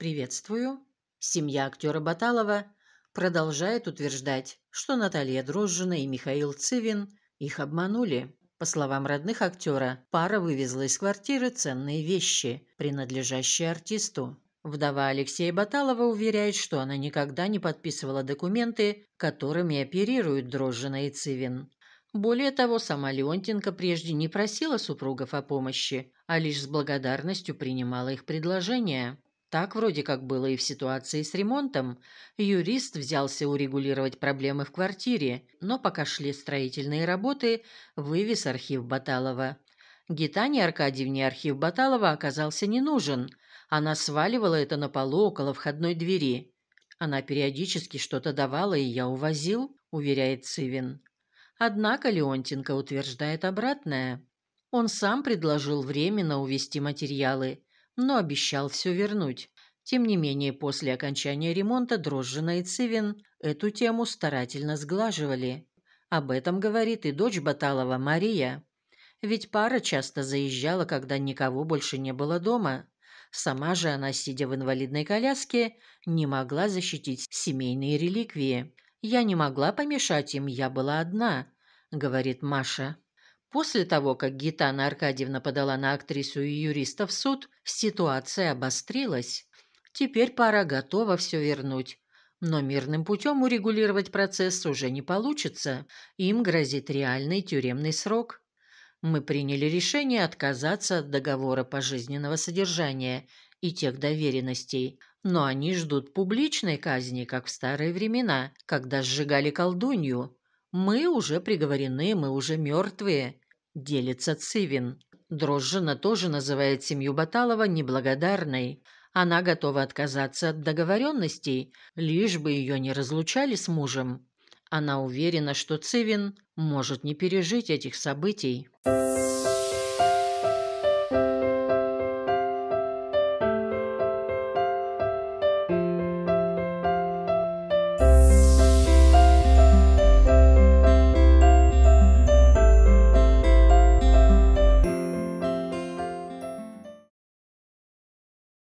Приветствую. Семья актера Баталова продолжает утверждать, что Наталья Дрожжина и Михаил Цивин их обманули. По словам родных актера, пара вывезла из квартиры ценные вещи, принадлежащие артисту. Вдова Алексея Баталова уверяет, что она никогда не подписывала документы, которыми оперируют Дрожжина и Цивин. Более того, сама Леонтенко прежде не просила супругов о помощи, а лишь с благодарностью принимала их предложения. Так вроде как было и в ситуации с ремонтом. Юрист взялся урегулировать проблемы в квартире, но пока шли строительные работы, вывез архив Баталова. Гитане Аркадьевне архив Баталова оказался не нужен. Она сваливала это на полу около входной двери. Она периодически что-то давала, и я увозил, уверяет Цивин. Однако Леонтенко утверждает обратное. Он сам предложил временно увести материалы – но обещал все вернуть. Тем не менее, после окончания ремонта Дрожжина и Цивин эту тему старательно сглаживали. Об этом говорит и дочь Баталова Мария. Ведь пара часто заезжала, когда никого больше не было дома. Сама же она, сидя в инвалидной коляске, не могла защитить семейные реликвии. «Я не могла помешать им, я была одна», — говорит Маша. После того, как Гитана Аркадьевна подала на актрису и юриста в суд, ситуация обострилась. Теперь пара готова все вернуть. Но мирным путем урегулировать процесс уже не получится. Им грозит реальный тюремный срок. Мы приняли решение отказаться от договора пожизненного содержания и тех доверенностей. Но они ждут публичной казни, как в старые времена, когда сжигали колдунью, «Мы уже приговорены, мы уже мертвые», – делится Цивин. Дрожжина тоже называет семью Баталова неблагодарной. Она готова отказаться от договоренностей, лишь бы ее не разлучали с мужем. Она уверена, что Цивин может не пережить этих событий.